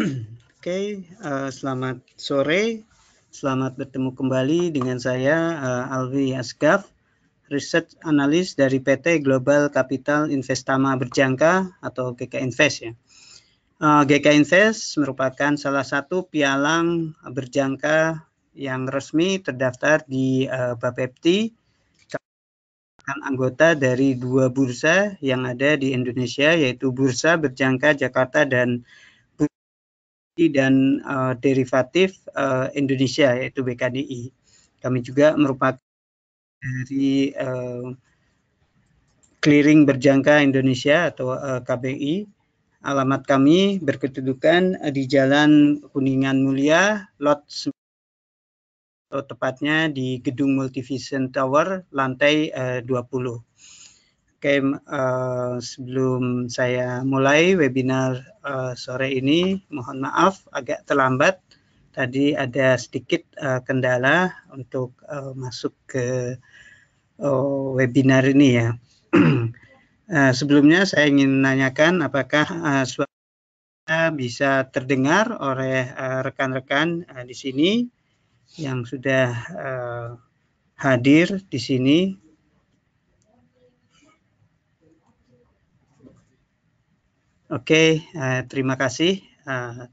Oke, okay, uh, eh, selamat sore. Selamat bertemu kembali dengan saya uh, Alwi Asgaf, research Analyst dari PT Global Capital Investama Berjangka atau GK Invest ya. Uh, eh, GK Invest merupakan salah satu pialang berjangka yang resmi terdaftar di uh, Bapepti anggota dari dua bursa yang ada di Indonesia yaitu Bursa Berjangka Jakarta dan komoditi dan uh, derivatif uh, Indonesia yaitu BKDI. Kami juga merupakan dari uh, Clearing Berjangka Indonesia atau uh, KBI. Alamat kami berkedudukan di Jalan Kuningan Mulia, lot atau tepatnya di Gedung Multivision Tower, lantai uh, 20. Oke, uh, eh, sebelum saya mulai webinar uh, sore ini. Mohon maaf agak terlambat. Tadi ada sedikit uh, kendala untuk uh, masuk ke uh, webinar ini ya. uh, sebelumnya saya ingin menanyakan apakah uh, suara bisa terdengar oleh rekan-rekan uh, uh, di sini yang sudah uh, hadir di sini Oke, okay, uh, eh, terima kasih uh,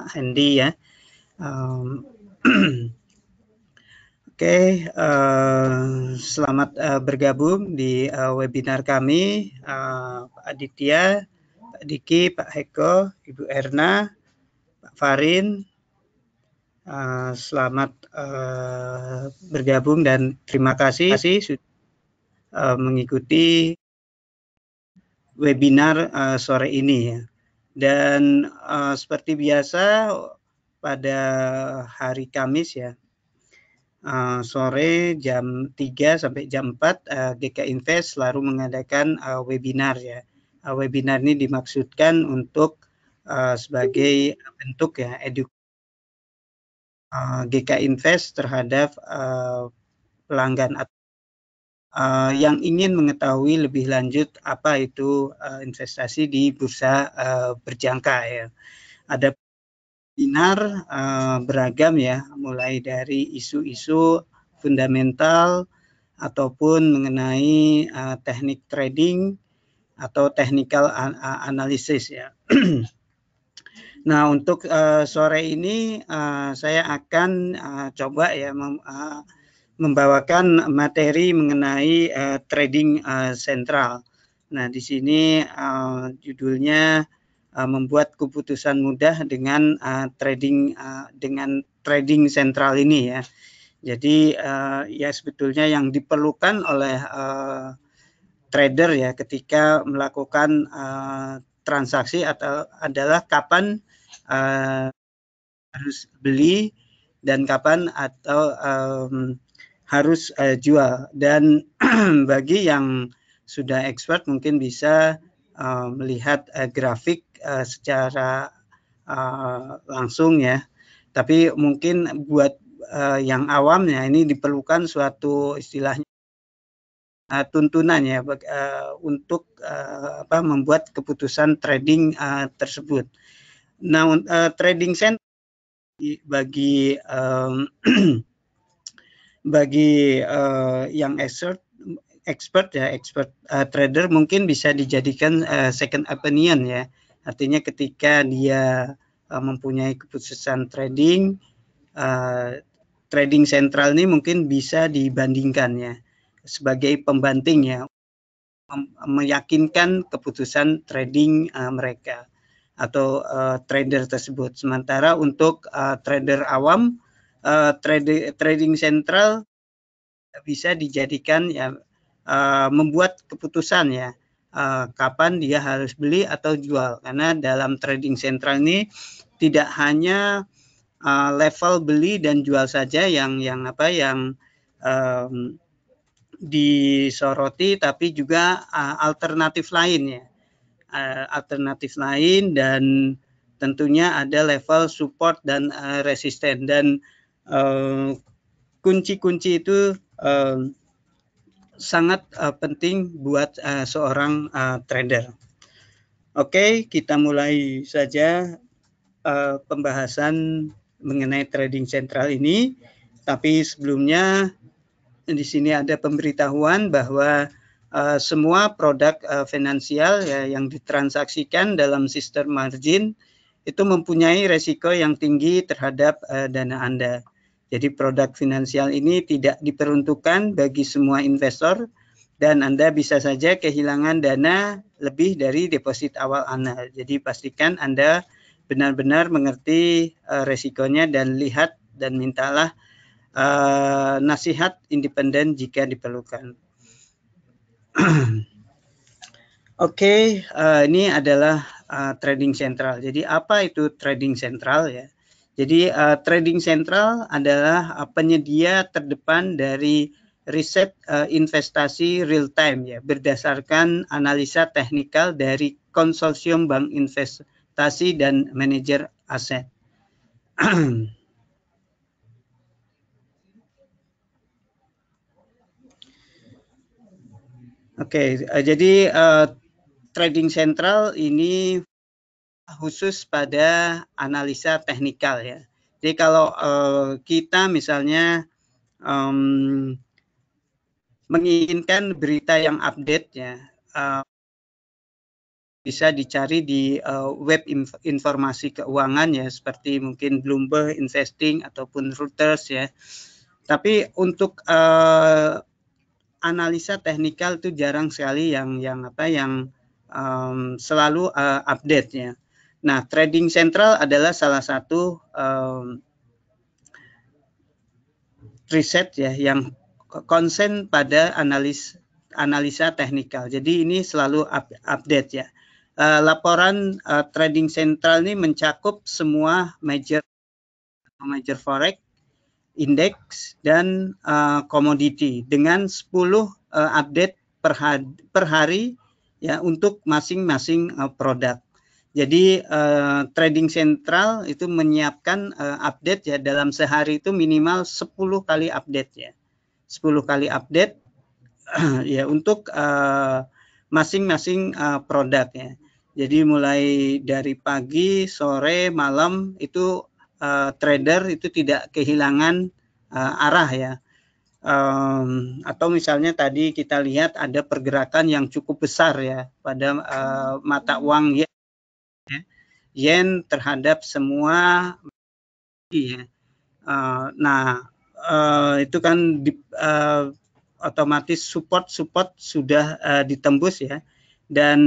eh, Hendy ya. Um, Oke, okay, uh, eh, selamat uh, bergabung di uh, webinar kami, uh, Pak Aditya, Pak Diki, Pak Heko, Ibu Erna, Pak Farin. Uh, selamat uh, bergabung dan terima kasih, terima sudah uh, mengikuti webinar uh, sore ini ya. Dan uh, seperti biasa pada hari Kamis ya uh, sore jam 3 sampai jam 4 uh, GK Invest selalu mengadakan uh, webinar ya. Uh, webinar ini dimaksudkan untuk uh, sebagai bentuk ya edukasi uh, GK Invest terhadap uh, pelanggan atau uh, yang ingin mengetahui lebih lanjut apa itu uh, investasi di bursa uh, berjangka ya. Ada binar uh, beragam ya, mulai dari isu-isu fundamental ataupun mengenai uh, teknik trading atau technical analysis ya. nah untuk uh, sore ini uh, saya akan uh, coba ya mem, uh, membawakan materi mengenai uh, trading uh, sentral. Nah, di sini uh, judulnya uh, membuat keputusan mudah dengan uh, trading uh, dengan trading sentral ini ya. Jadi uh, ya sebetulnya yang diperlukan oleh uh, trader ya ketika melakukan uh, transaksi atau adalah kapan uh, harus beli dan kapan atau um, harus uh, jual dan bagi yang sudah expert mungkin bisa uh, melihat uh, grafik uh, secara uh, langsung ya tapi mungkin buat uh, yang awamnya ini diperlukan suatu istilahnya uh, tuntunan ya uh, untuk uh, apa membuat keputusan trading uh, tersebut. Nah, uh, trading center bagi um, bagi uh, yang expert expert ya expert uh, trader mungkin bisa dijadikan uh, second opinion ya artinya ketika dia uh, mempunyai keputusan trading uh, trading sentral ini mungkin bisa dibandingkan ya sebagai pembanding ya meyakinkan keputusan trading uh, mereka atau uh, trader tersebut sementara untuk uh, trader awam uh, trading trading central bisa dijadikan ya uh, membuat keputusan ya uh, kapan dia harus beli atau jual karena dalam trading Central ini tidak hanya uh, level beli dan jual saja yang yang apa yang um, disoroti tapi juga uh, alternatif lainnya uh, alternatif lain dan tentunya ada level support dan uh, resisten dan Eh, kunci-kunci uh, itu uh, sangat uh, penting buat uh, seorang uh, trader. Oke, okay, kita mulai saja uh, pembahasan mengenai trading sentral ini. Tapi sebelumnya di sini ada pemberitahuan bahwa uh, semua produk uh, finansial ya, yang ditransaksikan dalam sistem margin itu mempunyai resiko yang tinggi terhadap uh, dana Anda. Jadi produk finansial ini tidak diperuntukkan bagi semua investor dan Anda bisa saja kehilangan dana lebih dari deposit awal Anda. Jadi pastikan Anda benar-benar mengerti uh, resikonya dan lihat dan mintalah uh, nasihat independen jika diperlukan. Oke, okay, uh, eh, ini adalah uh, trading sentral. Jadi apa itu trading sentral ya? Jadi uh, Trading Central adalah uh, penyedia terdepan dari riset uh, investasi real time ya berdasarkan analisa teknikal dari konsorsium bank investasi dan manajer aset. Oke, okay, uh, jadi uh, trading Central ini khusus pada analisa teknikal ya. Jadi kalau uh, kita misalnya um, menginginkan berita yang update ya, uh, bisa dicari di uh, web inf informasi keuangan ya, seperti mungkin Bloomberg Investing ataupun Reuters ya. Tapi untuk uh, analisa teknikal itu jarang sekali yang yang apa yang um, selalu uh, update ya. Nah, trading Central adalah salah satu um, riset ya yang konsen pada analis analisa teknikal. Jadi ini selalu up, update ya. Uh, laporan uh, trading Central ini mencakup semua major major forex, indeks dan uh, komoditi dengan 10 uh, update per, had, per hari ya untuk masing-masing uh, produk. Jadi uh, trading sentral itu menyiapkan uh, update ya dalam sehari itu minimal 10 kali update ya. 10 kali update ya untuk eh, masing-masing uh, uh, produk ya. Jadi mulai dari pagi, sore, malam itu uh, trader itu tidak kehilangan uh, arah ya. Um, atau misalnya tadi kita lihat ada pergerakan yang cukup besar ya pada uh, mata uang ya yen terhadap semua ya. Uh, nah, uh, itu kan di, uh, otomatis support-support sudah uh, ditembus ya. Dan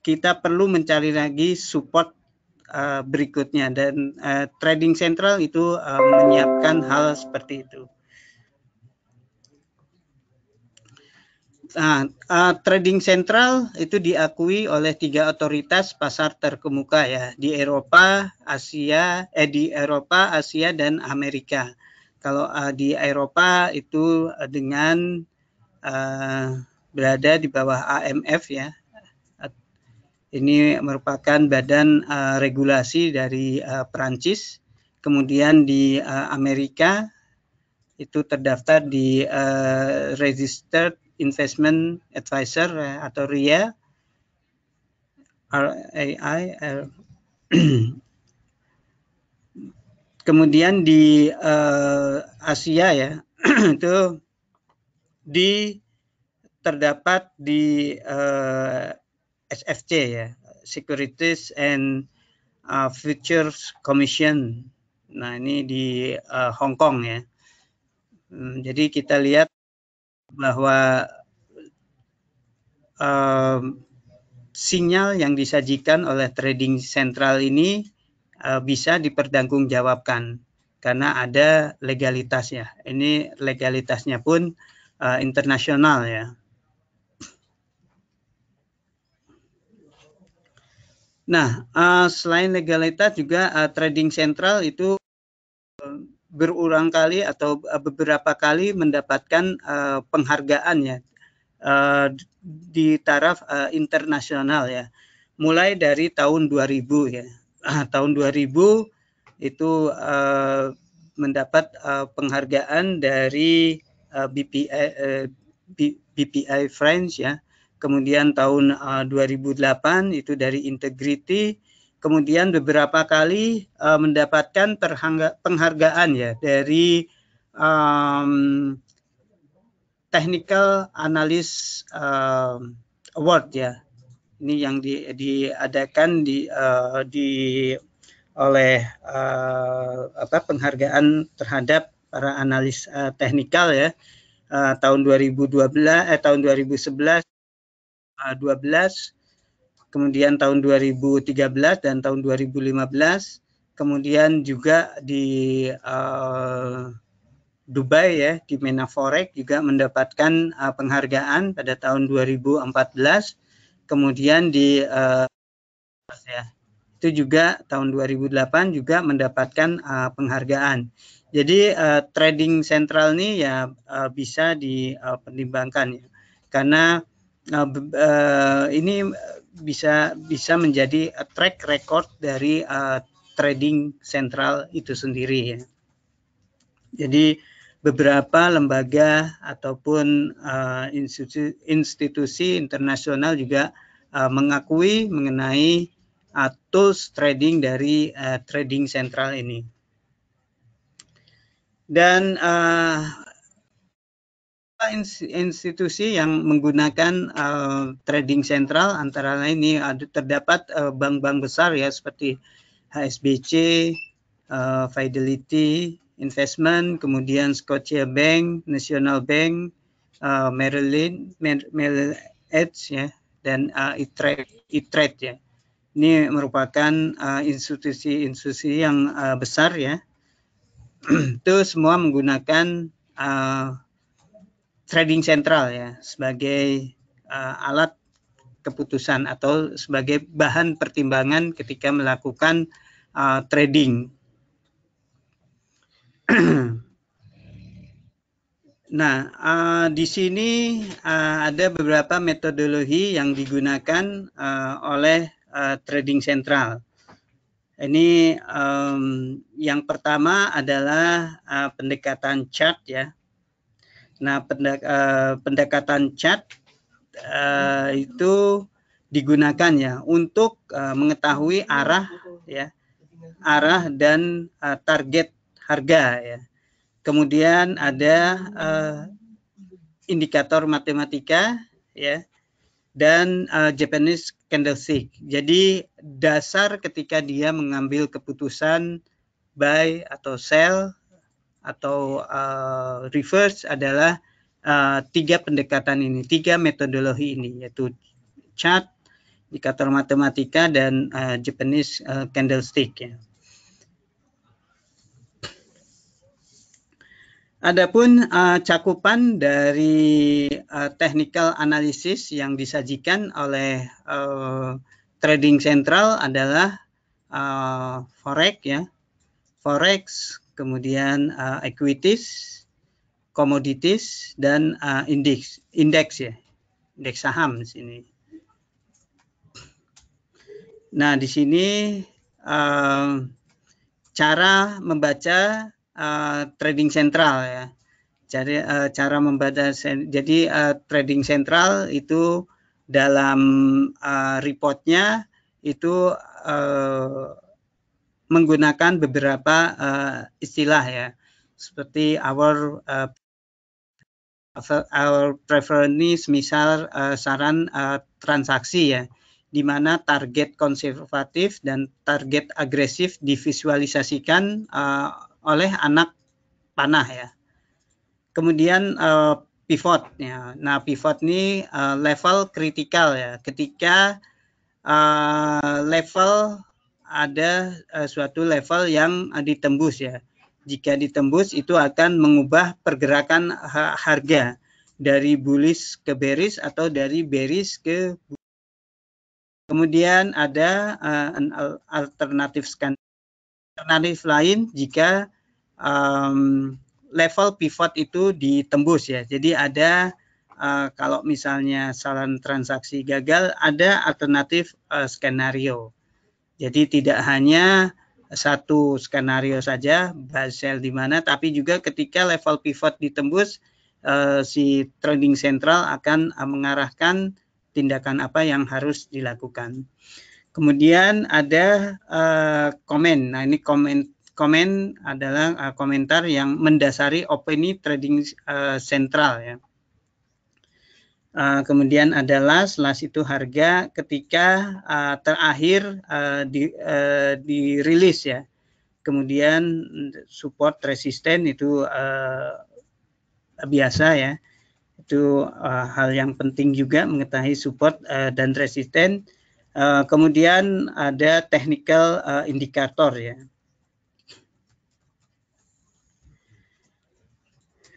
kita perlu mencari lagi support uh, berikutnya dan uh, trading central itu uh, menyiapkan hal seperti itu. Nah, uh, trading sentral itu diakui oleh tiga otoritas pasar terkemuka ya di Eropa, Asia, eh di Eropa, Asia dan Amerika. Kalau uh, di Eropa itu ah, dengan uh, berada di bawah AMF ya. Ini merupakan badan uh, regulasi dari uh, Perancis. Kemudian di uh, Amerika itu terdaftar di uh, Registered investment advisor eh, atau RIA RAI eh, kemudian di uh, Asia ya itu di terdapat di uh, SFC ya Securities and uh, Futures Commission nah ini di uh, Hong Kong ya hmm, jadi kita lihat bahwa um, sinyal yang disajikan oleh trading sentral ini uh, bisa dipertanggungjawabkan karena ada legalitasnya. Ini legalitasnya pun uh, internasional ya. Nah, uh, selain legalitas juga uh, trading sentral itu berulang kali atau eh, beberapa kali mendapatkan uh, penghargaan ya uh, di taraf uh, internasional ya. Mulai dari tahun 2000 ya. Uh, tahun 2000 itu uh, mendapat uh, penghargaan dari uh, BPI uh, BPI French ya. Kemudian tahun uh, 2008 itu dari Integrity kemudian beberapa kali uh, mendapatkan penghargaan ya dari um, Technical Analyst um, Award ya. Ini yang di, diadakan di uh, di oleh uh, apa penghargaan terhadap para analis uh, teknikal ya uh, tahun 2012 eh tahun 2011 uh, 12 kemudian tahun 2013 dan tahun 2015, kemudian juga di uh, Dubai ya di Mena Forex juga mendapatkan uh, penghargaan pada tahun 2014, kemudian di uh, ya itu juga tahun 2008 juga mendapatkan uh, penghargaan. Jadi uh, trading sentral ini ya uh, bisa dipertimbangkan ya. karena uh, uh, ini bisa bisa menjadi eh, track record dari uh, trading sentral itu sendiri ya. Jadi beberapa lembaga ataupun uh, institusi, institusi internasional juga uh, mengakui mengenai uh, trading dari uh, trading sentral ini. Dan uh, institusi yang menggunakan uh, trading sentral antara lain ini ada terdapat eh, bank-bank uh, besar ya seperti HSBC, uh, eh, Fidelity Investment, kemudian Scotia Bank, National Bank, uh, Merrill Lynch, Merrill Edge ya dan uh, E-Trade ya. Ini merupakan institusi-institusi uh, yang uh, besar ya. Itu semua menggunakan uh, trading sentral ya sebagai uh, alat keputusan atau sebagai bahan pertimbangan ketika melakukan uh, trading. nah, uh, di sini uh, ada beberapa metodologi yang digunakan uh, oleh uh, trading sentral. Ini um, yang pertama adalah uh, pendekatan chart ya. Nah, pendek, uh, eh, pendekatan chat uh, itu digunakan ya untuk uh, mengetahui arah ya arah dan uh, target harga ya. Kemudian ada uh, indikator matematika ya dan uh, Japanese candlestick. Jadi dasar ketika dia mengambil keputusan buy atau sell atau uh, reverse adalah uh, tiga pendekatan ini, tiga metodologi ini yaitu chart, indikator matematika dan uh, Japanese uh, candlestick ya. Adapun uh, cakupan dari uh, technical analysis yang disajikan oleh uh, trading central adalah uh, forex ya, forex, kemudian uh, equities, commodities dan uh, indeks, indeks ya, indeks saham di sini. Nah di sini uh, cara membaca uh, trading sentral ya. Jadi uh, cara membaca jadi uh, trading sentral itu dalam uh, reportnya itu uh, menggunakan beberapa uh, istilah ya seperti our uh, our preference misal uh, eh, saran uh, transaksi ya di mana target konservatif dan target agresif divisualisasikan uh, oleh anak panah ya. Kemudian uh, pivot ya. Nah, pivot ini uh, level kritikal ya. Ketika uh, level ada uh, suatu level yang uh, ditembus ya. Jika ditembus itu akan mengubah pergerakan ha harga dari bullish ke bearish atau dari bearish ke bullish. Kemudian ada uh, alternatif scan alternatif lain jika um, level pivot itu ditembus ya. Jadi ada uh, kalau misalnya saran transaksi gagal ada alternatif uh, skenario jadi tidak hanya satu skenario saja Basel di mana, tapi juga ketika level pivot ditembus eh, si trading sentral akan eh, mengarahkan tindakan apa yang harus dilakukan. Kemudian ada eh, komen. Nah ini komen komen adalah uh, komentar yang mendasari opini trading uh, sentral ya. Uh, kemudian ada last, last itu harga ketika uh, terakhir uh, di, uh, dirilis ya. Kemudian support resisten itu uh, biasa ya. Itu uh, hal yang penting juga mengetahui support uh, dan resisten. Uh, kemudian ada technical uh, indikator ya.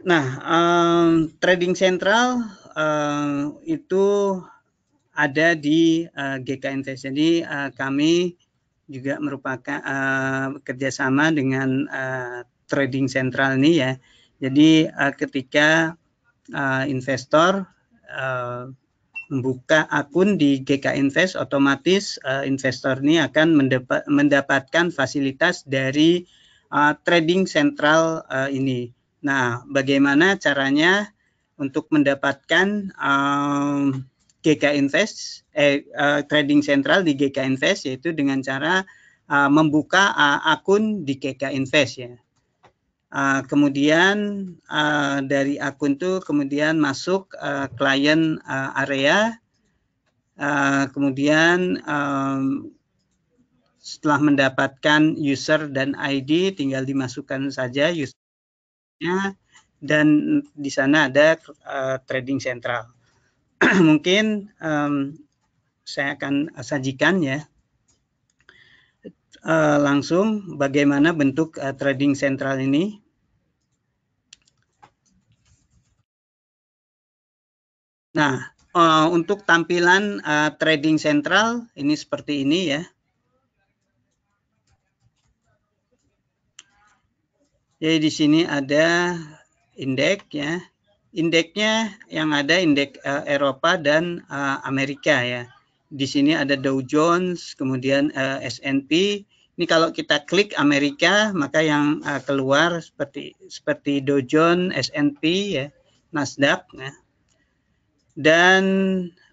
Nah, um, trading sentral Eh, itu ada di uh, eh, Invest Jadi uh, kami juga merupakan uh, kerjasama dengan uh, trading sentral ini ya. Jadi uh, ketika uh, investor uh, membuka akun di GK Invest, otomatis uh, investor ini akan mendapatkan fasilitas dari uh, trading sentral uh, ini. Nah, bagaimana caranya untuk mendapatkan um, GK Invest eh, uh, trading Central di GK Invest yaitu dengan cara uh, membuka uh, akun di GK Invest ya. Uh, kemudian uh, dari akun itu kemudian masuk uh, klien uh, area, uh, kemudian um, setelah mendapatkan user dan ID tinggal dimasukkan saja usernya dan di sana ada uh, trading sentral. Mungkin um, saya akan sajikan ya uh, langsung bagaimana bentuk uh, trading sentral ini. Nah, uh, untuk tampilan uh, trading sentral ini seperti ini ya. Jadi di sini ada indeks ya. Indeksnya yang ada indeks uh, Eropa dan uh, Amerika ya. Di sini ada Dow Jones, kemudian uh, eh, S&P. Ini kalau kita klik Amerika, maka yang uh, keluar seperti seperti Dow Jones, S&P ya, Nasdaq ya. Dan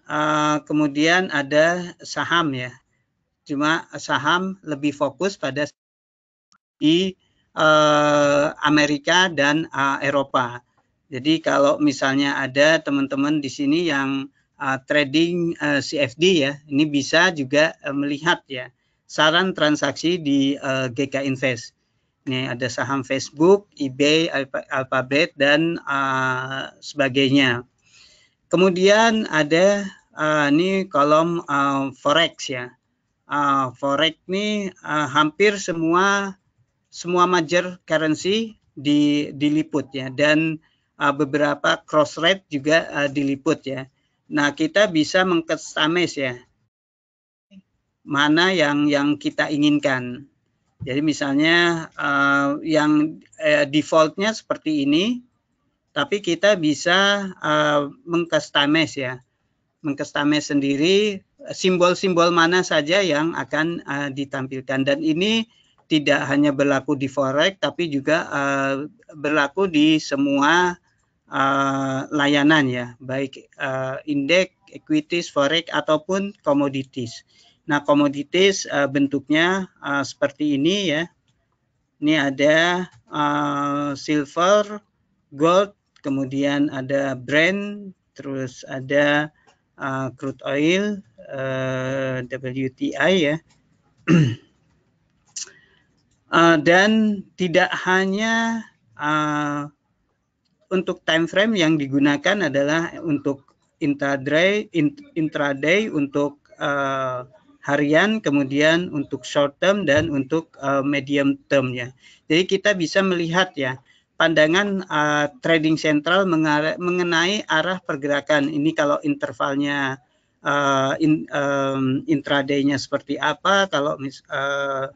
uh, kemudian ada saham ya. Cuma saham lebih fokus pada di eh, Amerika dan eh, Eropa. Jadi kalau misalnya ada teman-teman di sini yang eh, trading eh, CFD ya, ini bisa juga eh, melihat ya saran transaksi di eh, GK Invest. Ini ada saham Facebook, eBay, Alphabet dan uh, sebagainya. Kemudian ada uh, ini kolom uh, forex ya. Uh, forex nih uh, hampir semua semua major currency di, diliput ya dan uh, beberapa cross rate juga uh, diliput ya. Nah, kita bisa mengcustomize ya mana yang yang kita inginkan. Jadi misalnya uh, yang uh, defaultnya seperti ini, tapi kita bisa uh, mengkustomize ya, mengcustomize sendiri simbol-simbol mana saja yang akan uh, ditampilkan dan ini tidak hanya berlaku di forex tapi juga uh, berlaku di semua uh, layanan ya baik uh, eh, indeks equities forex ataupun komoditis nah komoditis uh, bentuknya uh, seperti ini ya ini ada uh, silver gold kemudian ada brand terus ada uh, crude oil uh, WTI ya Uh, dan tidak hanya uh, untuk time frame yang digunakan adalah untuk intraday, intraday untuk uh, harian, kemudian untuk short term dan untuk uh, medium termnya. Jadi kita bisa melihat ya pandangan uh, trading sentral mengenai arah pergerakan. Ini kalau intervalnya uh, in, um, intraday-nya seperti apa, kalau uh,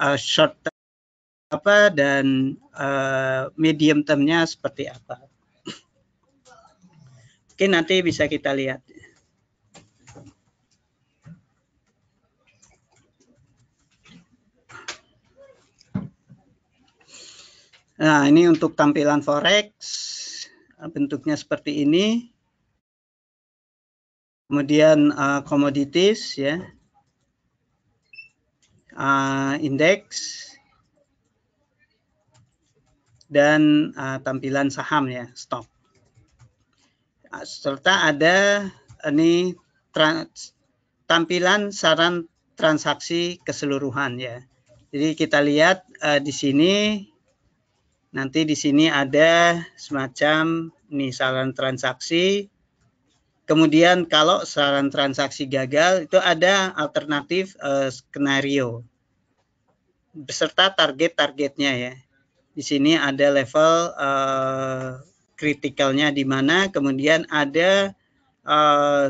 uh, short apa dan uh, medium termnya seperti apa. Oke nanti bisa kita lihat. Nah ini untuk tampilan forex bentuknya seperti ini. Kemudian uh, eh, commodities ya uh, indeks dan uh, tampilan saham ya stop ah, serta ada ini trans, tampilan saran transaksi keseluruhan ya jadi kita lihat uh, di sini nanti di sini ada semacam nih saran transaksi kemudian kalau saran transaksi gagal itu ada alternatif uh, skenario beserta target-targetnya ya. Di sini ada level kritikalnya eh, uh, di mana kemudian ada uh,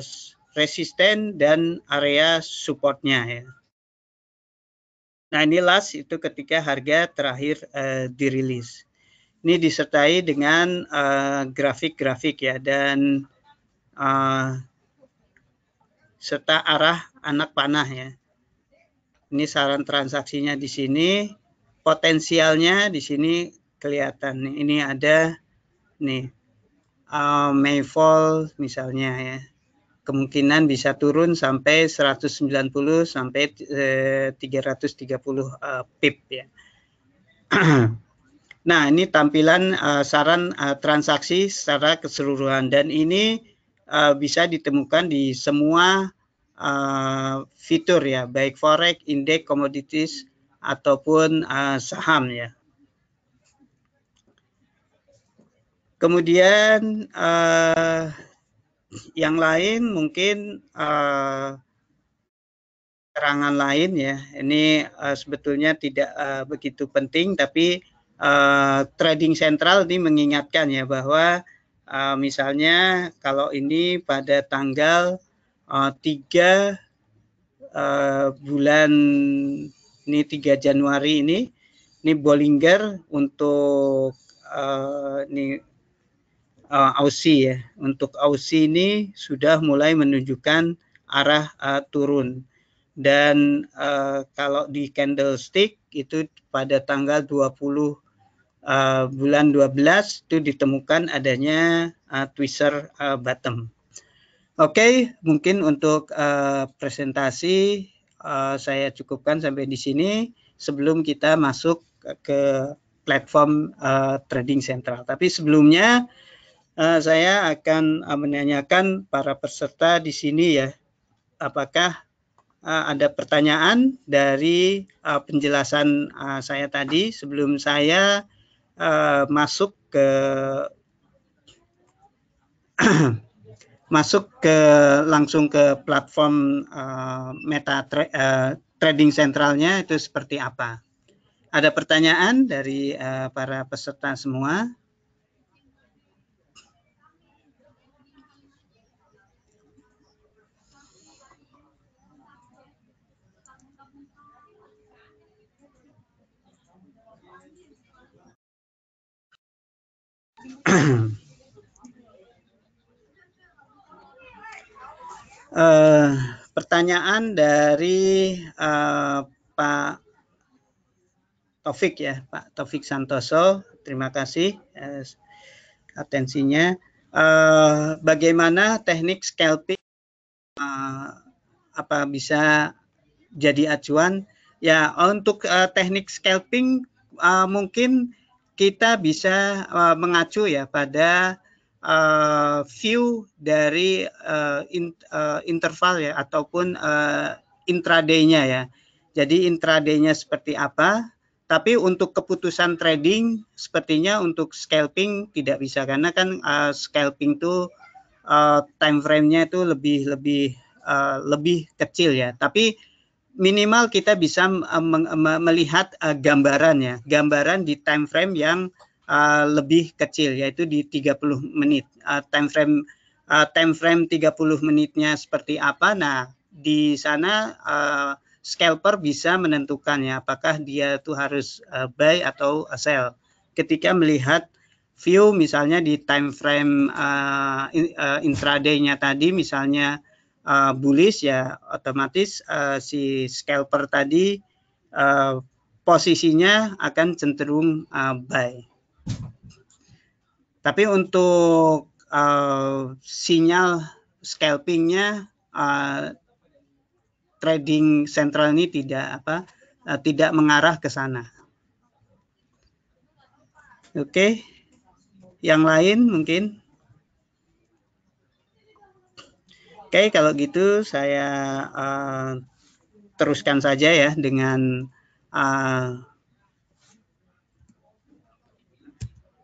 resisten dan area supportnya ya. Nah ini last itu ketika harga terakhir uh, dirilis. Ini disertai dengan grafik-grafik uh, ya dan uh, serta arah anak panah ya. Ini saran transaksinya di sini, potensialnya di sini kelihatan Ini ada nih uh, Mayfall misalnya ya. Kemungkinan bisa turun sampai 190 sampai eh, 330 uh, pip ya. nah, ini tampilan uh, saran uh, transaksi secara keseluruhan dan ini uh, bisa ditemukan di semua uh, fitur ya, baik forex, indeks, komoditis ataupun uh, saham ya. Kemudian uh, yang lain mungkin uh, lain ya. Ini uh, sebetulnya tidak uh, begitu penting, tapi uh, trading sentral ini mengingatkan ya bahwa uh, misalnya kalau ini pada tanggal uh, tiga uh, bulan ini tiga Januari ini ini Bollinger untuk uh, ini uh, Aussie ya untuk Aussie ini sudah mulai menunjukkan arah uh, turun dan uh, kalau di candlestick itu pada tanggal 20 uh, bulan 12 itu ditemukan adanya uh, tweezer uh, bottom. Oke, okay, mungkin untuk uh, presentasi uh, saya cukupkan sampai di sini sebelum kita masuk ke platform uh, trading sentral. Tapi sebelumnya uh, saya akan uh, menanyakan para peserta di sini ya, apakah uh, ada pertanyaan dari uh, penjelasan uh, saya tadi sebelum saya uh, masuk ke masuk ke langsung ke platform uh, meta tra uh, trading sentralnya itu seperti apa. Ada pertanyaan dari uh, para peserta semua? Ahem. Eh, pertanyaan dari uh, Pak Taufik ya, Pak Taufik Santoso. Terima kasih uh, atensinya. Uh, bagaimana teknik scalping uh, apa bisa jadi acuan? Ya, untuk uh, teknik scalping uh, mungkin kita bisa uh, mengacu ya pada uh, view dari uh, in, uh, interval ya ataupun uh, intraday-nya ya. Jadi intraday-nya seperti apa? Tapi untuk keputusan trading sepertinya untuk scalping tidak bisa karena kan uh, scalping itu uh, time frame-nya itu lebih lebih uh, lebih kecil ya. Tapi minimal kita bisa uh, melihat uh, gambarannya, gambaran di time frame yang Eh, lebih kecil yaitu di 30 menit. Uh, time frame uh, time frame 30 menitnya seperti apa? Nah, di sana uh, scalper bisa menentukannya apakah dia itu harus uh, buy atau sell ketika melihat view misalnya di time frame uh, intraday-nya tadi misalnya uh, bullish ya otomatis uh, si scalper tadi uh, posisinya akan cenderung uh, buy tapi untuk uh, sinyal scalpingnya uh, trading central ini tidak apa uh, tidak mengarah ke sana. Oke, okay. yang lain mungkin. Oke, okay, kalau gitu saya uh, teruskan saja ya dengan uh,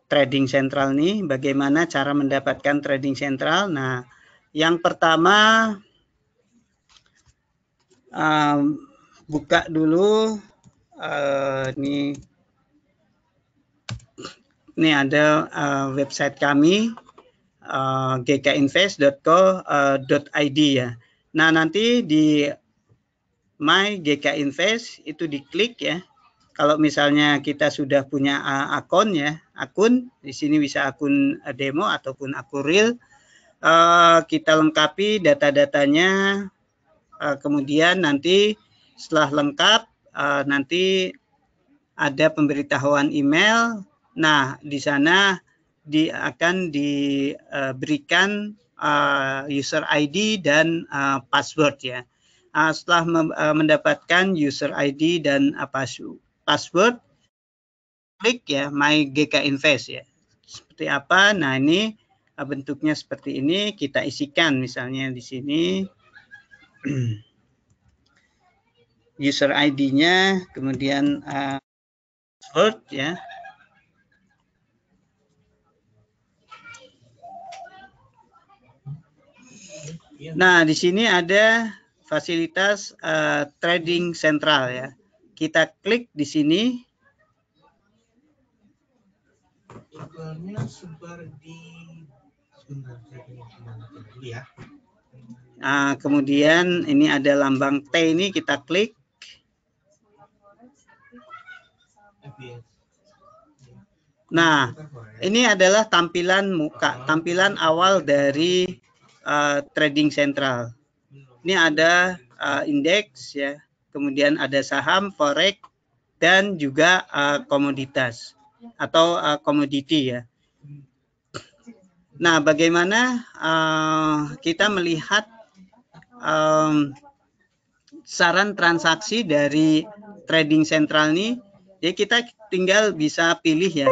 trading Central nih. Bagaimana cara mendapatkan trading Central? Nah, yang pertama um, buka dulu uh, ini ada uh, website kami uh, eh, gkinvest.co.id ya. Nah nanti di My GK Invest itu diklik ya kalau misalnya kita sudah punya akun ya, akun di sini bisa akun e, demo ataupun akun real, e, kita lengkapi data-datanya, e, kemudian nanti setelah lengkap nanti ada pemberitahuan email. Nah di sana di, akan diberikan user ID dan password ya. setelah mendapatkan user ID dan password password klik ya my GK Invest ya. Seperti apa? Nah, ini eh, bentuknya seperti ini kita isikan misalnya di sini user ID-nya kemudian eh, password ya. Nah, di sini ada fasilitas uh, trading sentral ya. Kita klik di sini. Ya. Nah, kemudian ini ada lambang T ini kita klik. Nah, ini adalah tampilan muka, tampilan awal dari uh, trading sentral. Ini ada uh, indeks ya, kemudian ada saham, forex, dan juga uh, komoditas atau uh, komoditi ya. Nah, bagaimana uh, kita melihat um, saran transaksi dari trading sentral ini? Ya, kita tinggal bisa pilih ya,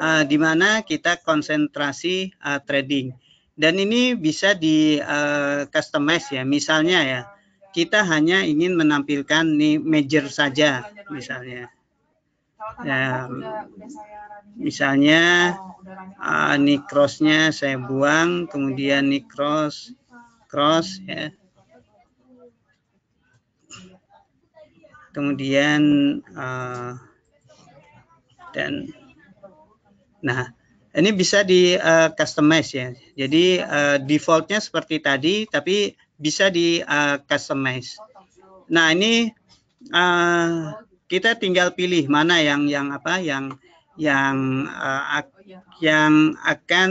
uh, di mana kita konsentrasi uh, trading. Dan ini bisa di uh, customize ya, misalnya ya kita hanya ingin menampilkan nih major saja misalnya ya, misalnya uh, nih crossnya saya buang kemudian nih cross cross ya kemudian uh, dan nah ini bisa di uh, customize ya jadi uh, defaultnya seperti tadi tapi bisa di uh, customize. Nah ini uh, kita tinggal pilih mana yang yang apa yang yang uh, ak, yang akan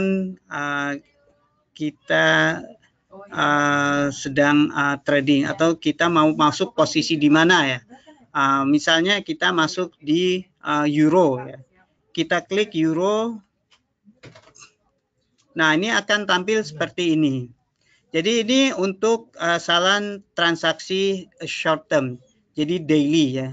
uh, kita uh, sedang uh, trading atau kita mau masuk posisi di mana ya. Uh, misalnya kita masuk di uh, euro ya. Kita klik euro. Nah, ini akan tampil seperti ini. Jadi ini untuk uh, saran transaksi short term, jadi daily ya.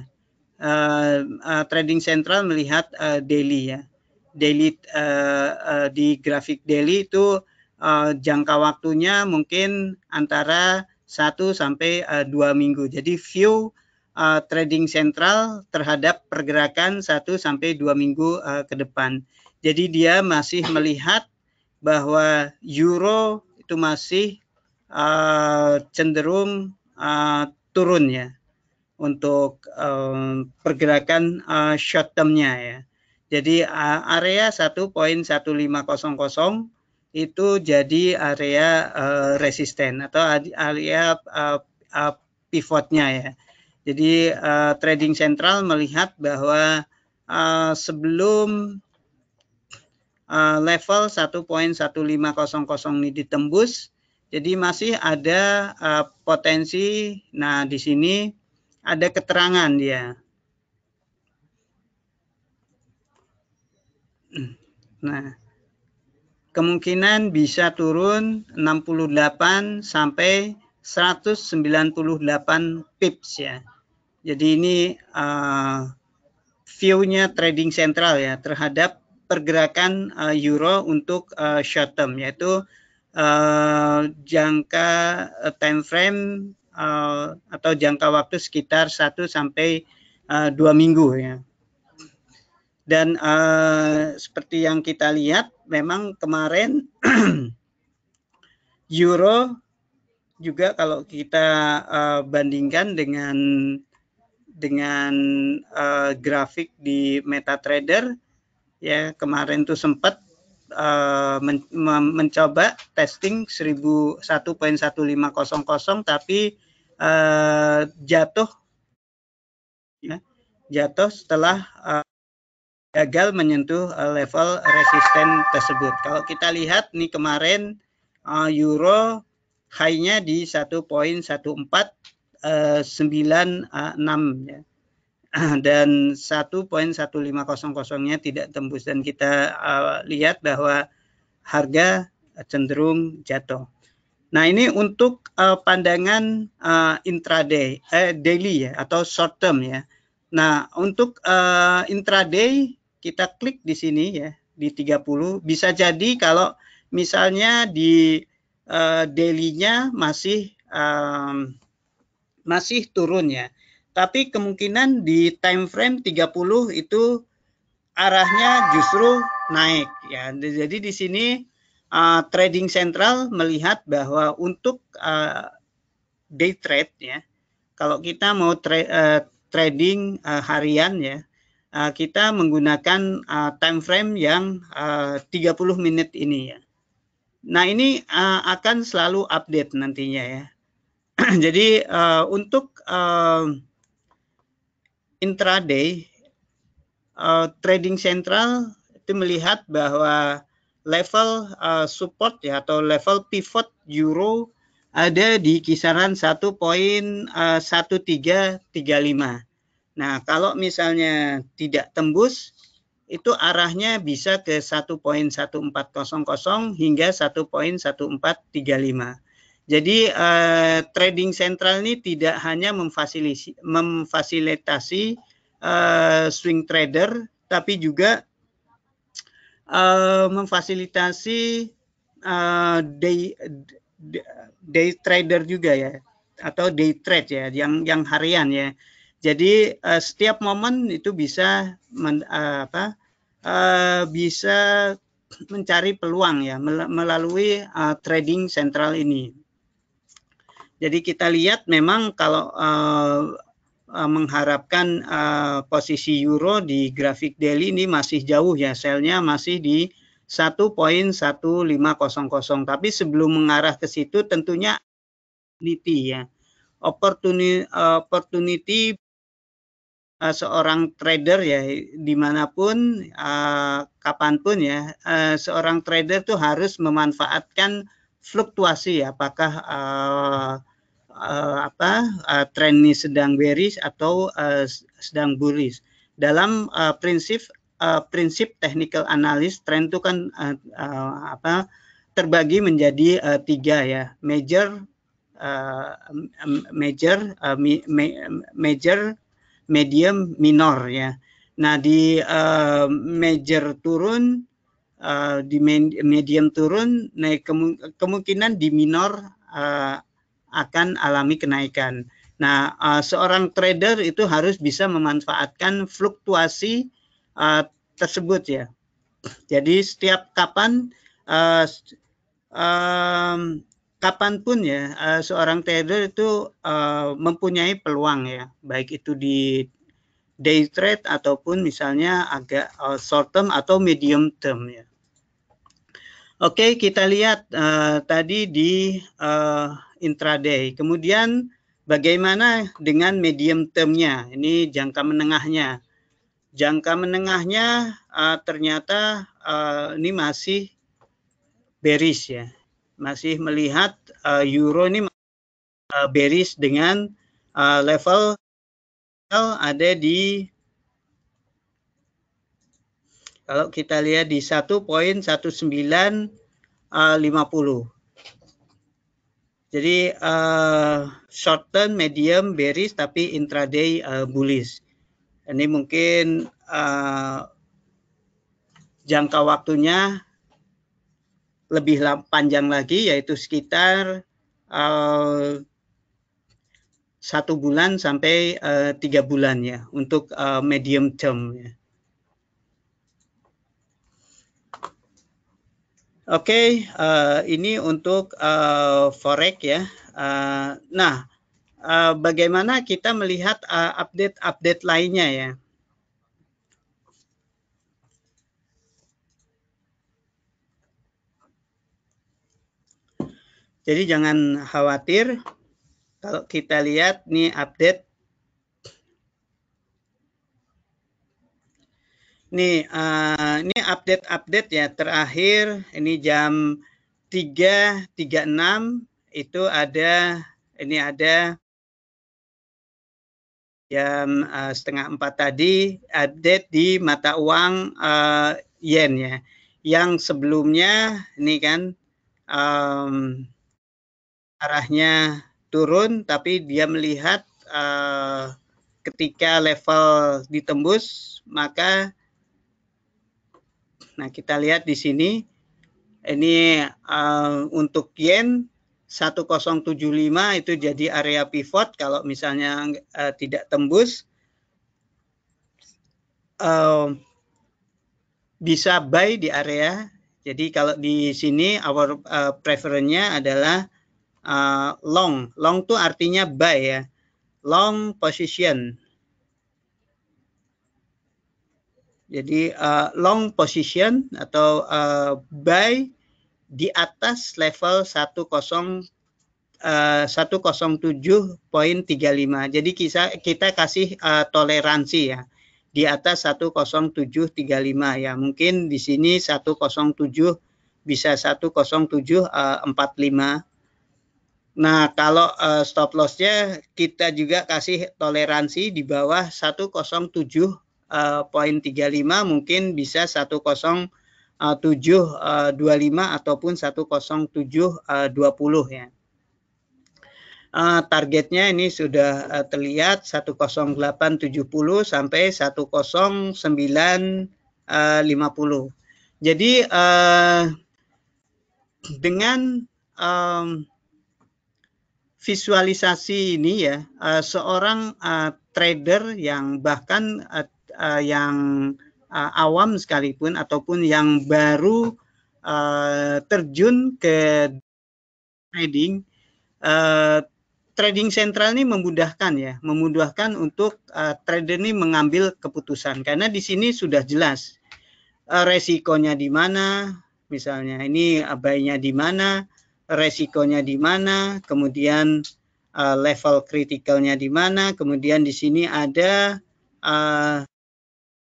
Uh, uh, Trading Central melihat uh, daily ya, daily uh, uh, di grafik daily itu uh, jangka waktunya mungkin antara 1 sampai uh, minggu. Jadi view uh, Trading Central terhadap pergerakan 1 sampai dua minggu uh, ke depan. Jadi dia masih melihat bahwa euro itu masih Eh, cenderung uh, turun ya untuk um, pergerakan uh, short termnya ya. Jadi uh, area 1.1500 itu jadi area uh, resisten atau area uh, uh, pivotnya ya. Jadi uh, trading sentral melihat bahwa uh, sebelum uh, level 1.1500 ini ditembus jadi masih ada uh, potensi. Nah, di sini ada keterangan dia. Nah, kemungkinan bisa turun 68 sampai 198 pips ya. Jadi ini uh, view-nya trading sentral ya terhadap pergerakan uh, euro untuk uh, short term yaitu uh, jangka eh, time frame uh, atau jangka waktu sekitar 1 sampai uh, 2 minggu ya. Dan uh, seperti yang kita lihat memang kemarin euro juga kalau kita uh, bandingkan dengan dengan uh, grafik di MetaTrader ya kemarin tuh sempat uh, men mencoba testing 1001.1500 tapi uh, jatuh ya, jatuh setelah uh, gagal menyentuh uh, level resisten tersebut. Kalau kita lihat nih kemarin uh, euro high-nya di 1.1496 uh, ya. dan 1.1500-nya tidak tembus dan kita uh, lihat bahwa harga cenderung jatuh. Nah, ini untuk uh, pandangan uh, intraday eh, daily ya atau short term ya. Nah, untuk uh, intraday kita klik di sini ya di 30 bisa jadi kalau misalnya di uh, daily-nya masih um, masih turun ya. Tapi kemungkinan di time frame 30 itu arahnya justru naik ya. Jadi di sini uh, trading central melihat bahwa untuk uh, day trade ya, kalau kita mau tra uh, trading uh, harian ya, uh, kita menggunakan uh, time frame yang uh, 30 menit ini ya. Nah ini uh, akan selalu update nantinya ya. Jadi uh, untuk uh, intraday uh, trading sentral itu melihat bahwa level uh, support ya atau level pivot euro ada di kisaran 1.1335. Uh, nah, kalau misalnya tidak tembus itu arahnya bisa ke 1.1400 hingga 1.1435. Jadi uh, trading sentral ini tidak hanya memfasilitasi, memfasilitasi uh, swing trader, tapi juga uh, memfasilitasi uh, eh, day, day day trader juga ya, atau day trade ya, yang yang harian ya. Jadi uh, setiap momen itu bisa men, uh, apa? Uh, bisa mencari peluang ya melalui uh, trading sentral ini. Jadi kita lihat memang kalau uh, uh, mengharapkan uh, posisi euro di grafik daily ini masih jauh ya, selnya masih di 1.1500. Tapi sebelum mengarah ke situ tentunya opportunity ya. Opportunity, opportunity uh, seorang trader ya dimanapun uh, kapanpun ya uh, seorang trader tuh harus memanfaatkan fluktuasi ya, apakah uh, uh, apa uh, eh, ini sedang bearish atau uh, sedang bullish. Dalam uh, prinsip uh, prinsip technical analysis tren itu kan uh, uh, apa terbagi menjadi uh, tiga ya major uh, major uh, major medium minor ya nah di uh, major turun uh, di medium turun naik kemungkinan di minor uh, akan alami kenaikan. Nah, eh, seorang trader itu harus bisa memanfaatkan fluktuasi eh, tersebut ya. Jadi setiap kapan eh, kapanpun ya seorang trader itu mempunyai peluang ya, baik itu di day trade ataupun misalnya agak short term atau medium term ya. Oke, kita lihat tadi di intraday. Kemudian bagaimana dengan medium termnya? Ini jangka menengahnya. Jangka menengahnya uh, ternyata uh, ini masih bearish ya, masih melihat uh, euro ini uh, bearish dengan uh, level ada di kalau kita lihat di 1.1950 jadi uh, short term, medium bearish tapi intraday uh, bullish. Ini mungkin uh, jangka waktunya lebih panjang lagi yaitu sekitar uh, satu bulan sampai uh, tiga bulan ya untuk uh, medium term ya. Oke, okay, uh, eh, ini untuk uh, forex ya. Uh, nah, uh, bagaimana kita melihat update-update uh, update -update lainnya ya? Jadi jangan khawatir kalau kita lihat nih update Nih, uh, ini update-update ya terakhir ini jam 3.36 itu ada ini ada jam uh, setengah empat tadi update di mata uang uh, yen ya yang sebelumnya ini kan um, arahnya turun tapi dia melihat uh, ketika level ditembus maka Nah, kita lihat di sini ini uh, untuk yen 1075 itu jadi area pivot kalau misalnya uh, tidak tembus uh, bisa buy di area. Jadi kalau di sini our uh, nya adalah uh, long. Long itu artinya buy ya. Long position Jadi uh, long position atau uh, eh, buy di atas level 10 107.35. Eh, Jadi kita kita kasih uh, toleransi ya di atas 10735 ya. Mungkin di sini 107 bisa 10745. Nah, kalau uh, stop lossnya kita juga kasih toleransi di bawah 107 uh, poin 35 mungkin bisa 10725 eh, eh, ataupun 10720 ya. Uh, targetnya ini sudah uh, terlihat 10870 sampai 10950. Jadi uh, dengan um, visualisasi ini ya uh, seorang uh, trader yang bahkan uh, uh, yang uh, awam sekalipun ataupun yang baru uh, terjun ke trading uh, trading sentral ini memudahkan ya memudahkan untuk uh, trader ini mengambil keputusan karena di sini sudah jelas uh, resikonya di mana misalnya ini abainya di mana resikonya di mana kemudian uh, level kritikalnya di mana kemudian di sini ada uh,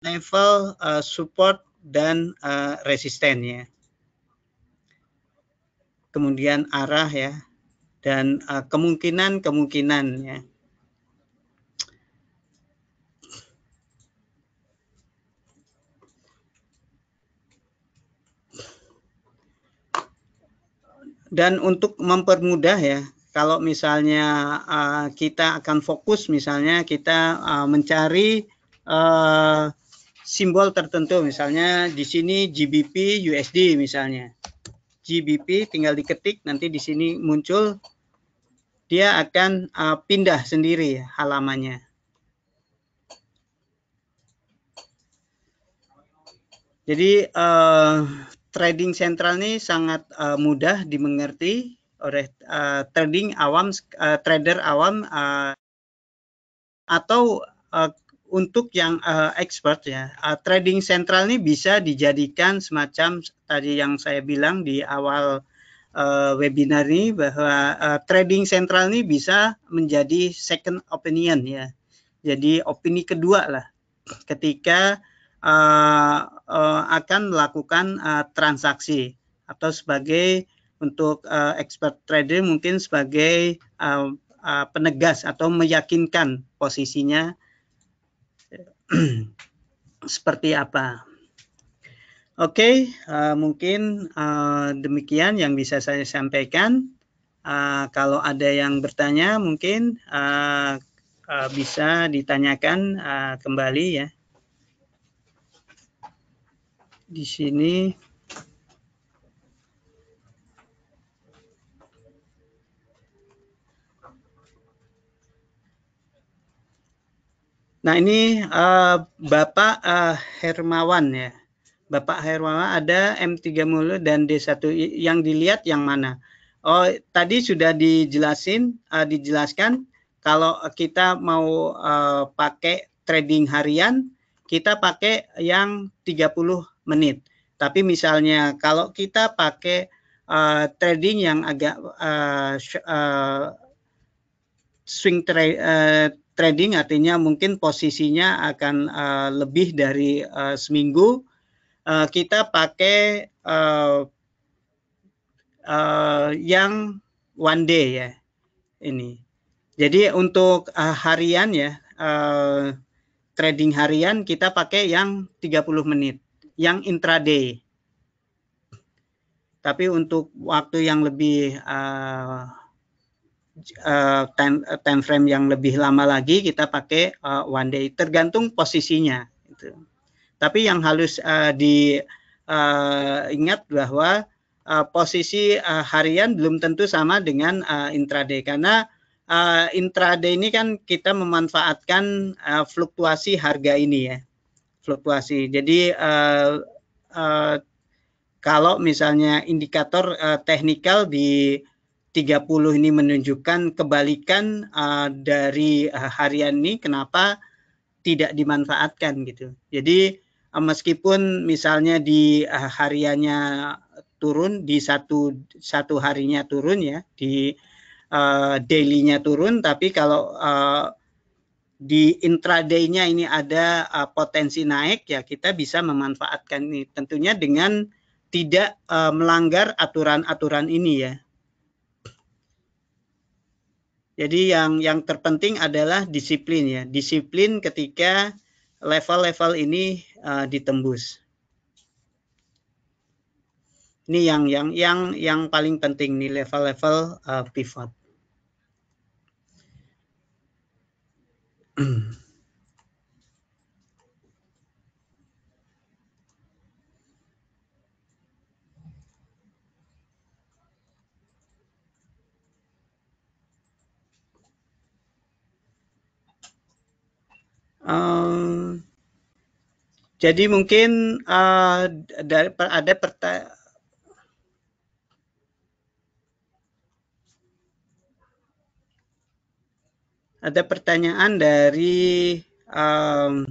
level uh, eh, support dan uh, eh, resistennya. Kemudian arah ya dan uh, eh, kemungkinan kemungkinannya. Dan untuk mempermudah ya, kalau misalnya uh, kita akan fokus misalnya kita uh, mencari uh, simbol tertentu misalnya di sini GBP USD misalnya. GBP tinggal diketik nanti di sini muncul dia akan uh, pindah sendiri halamannya. Jadi uh, trading sentral ini sangat uh, mudah dimengerti oleh uh, trading awam, uh, trader awam uh, atau uh, untuk yang uh, expert ya, uh, trading sentral ini bisa dijadikan semacam tadi yang saya bilang di awal uh, webinar ini bahwa uh, trading sentral ini bisa menjadi second opinion ya. Jadi opini kedua lah ketika uh, uh, akan melakukan uh, transaksi atau sebagai untuk uh, expert trader mungkin sebagai uh, uh, penegas atau meyakinkan posisinya seperti apa. Oke, okay, uh, eh, mungkin uh, demikian yang bisa saya sampaikan. Uh, kalau ada yang bertanya, mungkin uh, uh, bisa ditanyakan uh, kembali ya. Di sini. Nah ini uh, Bapak uh, Hermawan ya. Bapak Hermawan ada M3 Mulu dan D1 yang dilihat yang mana? Oh tadi sudah dijelasin, uh, dijelaskan kalau kita mau uh, pakai trading harian kita pakai yang 30 menit. Tapi misalnya kalau kita pakai uh, trading yang agak uh, uh, swing trade uh, trading artinya mungkin posisinya akan uh, lebih dari uh, seminggu. Uh, kita pakai uh, uh, yang one day ya ini. Jadi untuk uh, harian ya uh, trading harian kita pakai yang 30 menit, yang intraday. Tapi untuk waktu yang lebih uh, Eh, eh, time frame yang lebih lama lagi kita pakai uh, one day tergantung posisinya itu. Tapi yang harus uh, diingat uh, bahwa uh, posisi uh, harian belum tentu sama dengan uh, intraday karena uh, intraday ini kan kita memanfaatkan uh, fluktuasi harga ini ya. Fluktuasi. Jadi uh, uh, kalau misalnya indikator uh, teknikal di 30 ini menunjukkan kebalikan uh, dari uh, harian ini kenapa tidak dimanfaatkan gitu. Jadi uh, meskipun misalnya di uh, hariannya turun di satu satu harinya turun ya di uh, dailynya turun tapi kalau uh, di intradaynya ini ada uh, potensi naik ya kita bisa memanfaatkan ini tentunya dengan tidak uh, melanggar aturan-aturan ini ya jadi yang yang terpenting adalah disiplin ya, disiplin ketika level-level ini uh, ditembus. Ini yang yang yang yang paling penting nih level-level uh, pivot. jadi mungkin uh, ada pertanyaan ada pertanyaan dari um,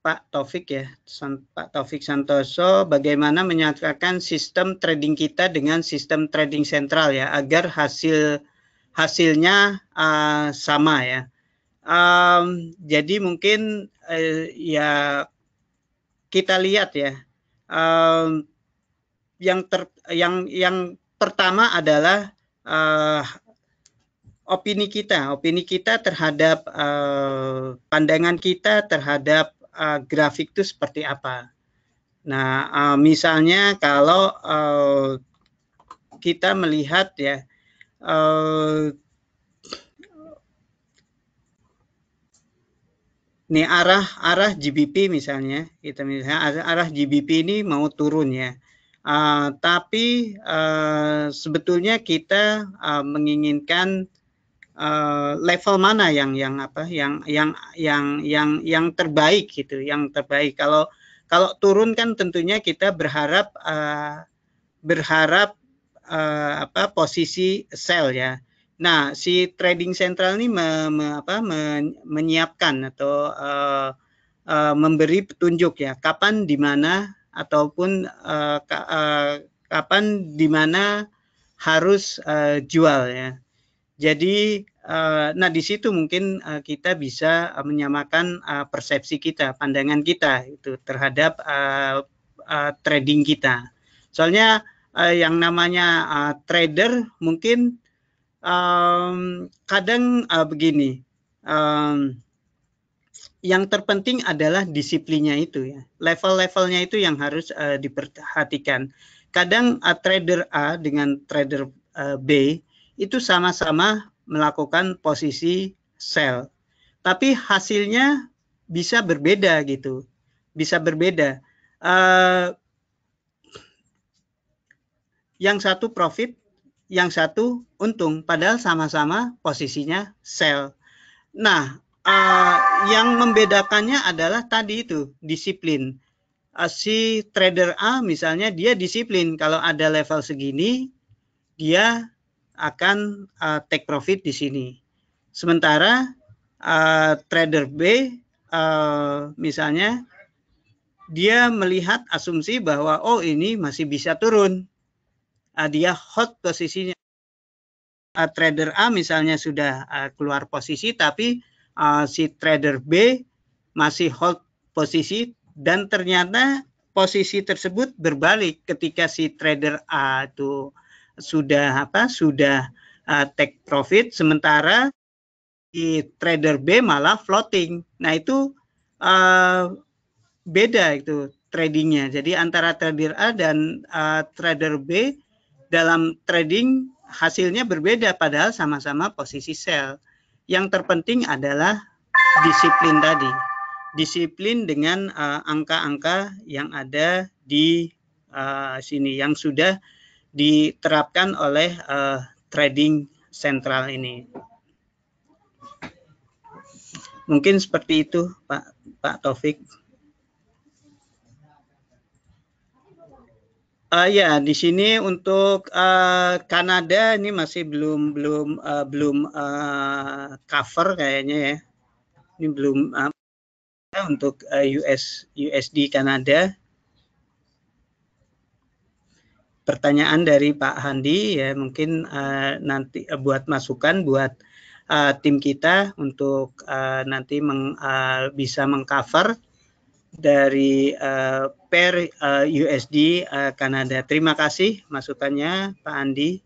Pak Taufik ya, San, Pak Taufik Santoso, bagaimana menyatakan sistem trading kita dengan sistem trading sentral ya, agar hasil hasilnya uh, sama ya. Um, jadi mungkin uh, ya kita lihat ya um, yang ter yang yang pertama adalah uh, opini kita, opini kita terhadap uh, pandangan kita terhadap uh, grafik itu seperti apa. Nah, uh, misalnya kalau uh, kita melihat ya uh, Ini arah arah GBP misalnya kita misalnya arah, arah GBP ini mau turun ya uh, tapi uh, sebetulnya kita uh, menginginkan uh, level mana yang yang apa yang yang yang yang yang terbaik gitu yang terbaik kalau kalau turun kan tentunya kita berharap uh, berharap uh, apa posisi sell ya Nah, si trading sentral ini me, me, apa, me, menyiapkan atau uh, uh, memberi petunjuk ya kapan di mana ataupun uh, ka, uh, kapan di mana harus uh, jual ya. Jadi uh, nah di situ mungkin uh, kita bisa menyamakan uh, persepsi kita, pandangan kita itu terhadap uh, uh, trading kita. Soalnya uh, yang namanya uh, trader mungkin um, kadang uh, begini, um, yang terpenting adalah disiplinnya itu ya, level-levelnya itu yang harus uh, diperhatikan. Kadang uh, trader A dengan trader uh, B itu sama-sama melakukan posisi sell, tapi hasilnya bisa berbeda gitu, bisa berbeda. Uh, yang satu profit, yang satu untung, padahal sama-sama posisinya sell. Nah, uh, yang membedakannya adalah tadi itu disiplin. Uh, si trader A misalnya dia disiplin kalau ada level segini dia akan uh, take profit di sini. Sementara uh, trader B uh, misalnya dia melihat asumsi bahwa oh ini masih bisa turun uh, dia hot posisinya uh, trader A misalnya sudah uh, keluar posisi tapi uh, si trader B masih hold posisi dan ternyata posisi tersebut berbalik ketika si trader A itu sudah apa sudah uh, take profit sementara si trader B malah floating. Nah itu uh, beda itu tradingnya. Jadi antara trader A dan uh, trader B dalam trading hasilnya berbeda padahal sama-sama posisi sell. Yang terpenting adalah disiplin tadi. Disiplin dengan eh, angka-angka uh, yang ada di uh, sini yang sudah diterapkan oleh uh, trading sentral ini. Mungkin seperti itu Pak Pak Taufik. Uh, ya, di sini untuk uh, Kanada ini masih belum belum uh, belum uh, cover kayaknya ya. Ini belum uh, untuk uh, US USD Kanada. Pertanyaan dari Pak Handi ya mungkin uh, nanti uh, buat masukan buat uh, tim kita untuk uh, nanti meng, uh, bisa mengcover dari uh, per uh, eh, USD uh, eh, Kanada. Terima kasih masukannya Pak Andi.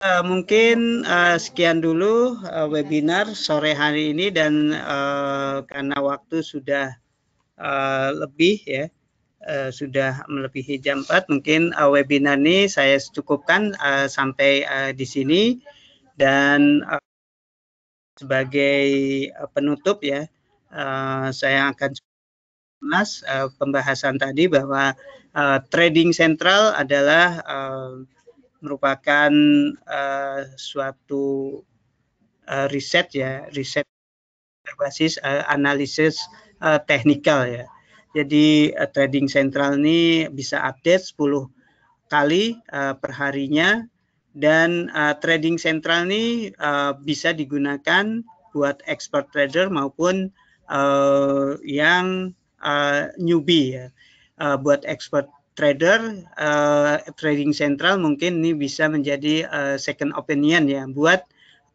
Uh, mungkin uh, sekian dulu uh, webinar sore hari ini dan uh, karena waktu sudah uh, lebih ya uh, sudah melebihi jam 4 mungkin uh, webinar ini saya cukupkan uh, sampai uh, di sini dan uh, sebagai uh, penutup ya uh, saya akan Mas uh, pembahasan tadi bahwa uh, trading sentral adalah uh, merupakan uh, suatu uh, riset ya, riset berbasis uh, analisis uh, teknikal ya. Jadi uh, trading sentral ini bisa update 10 kali uh, perharinya dan uh, trading sentral ini uh, bisa digunakan buat expert trader maupun uh, yang uh, newbie ya. Uh, buat expert trader, uh, trading sentral mungkin ini bisa menjadi uh, second opinion ya buat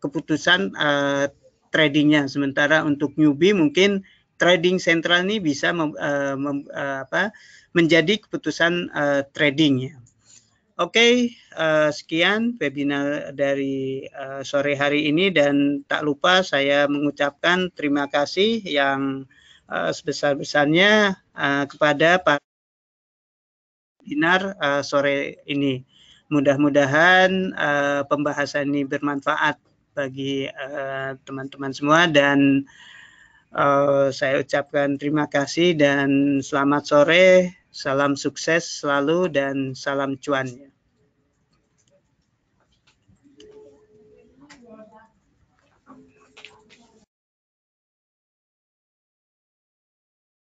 keputusan uh, tradingnya. Sementara untuk newbie mungkin trading sentral ini bisa mem, uh, mem, uh, apa, menjadi keputusan uh, tradingnya Oke, okay, uh, sekian webinar dari uh, sore hari ini dan tak lupa saya mengucapkan terima kasih yang uh, sebesar-besarnya uh, kepada pak webinar uh, sore ini. Mudah-mudahan uh, pembahasan ini bermanfaat bagi eh, teman-teman uh, semua dan uh, saya ucapkan terima kasih dan selamat sore, salam sukses selalu dan salam cuan.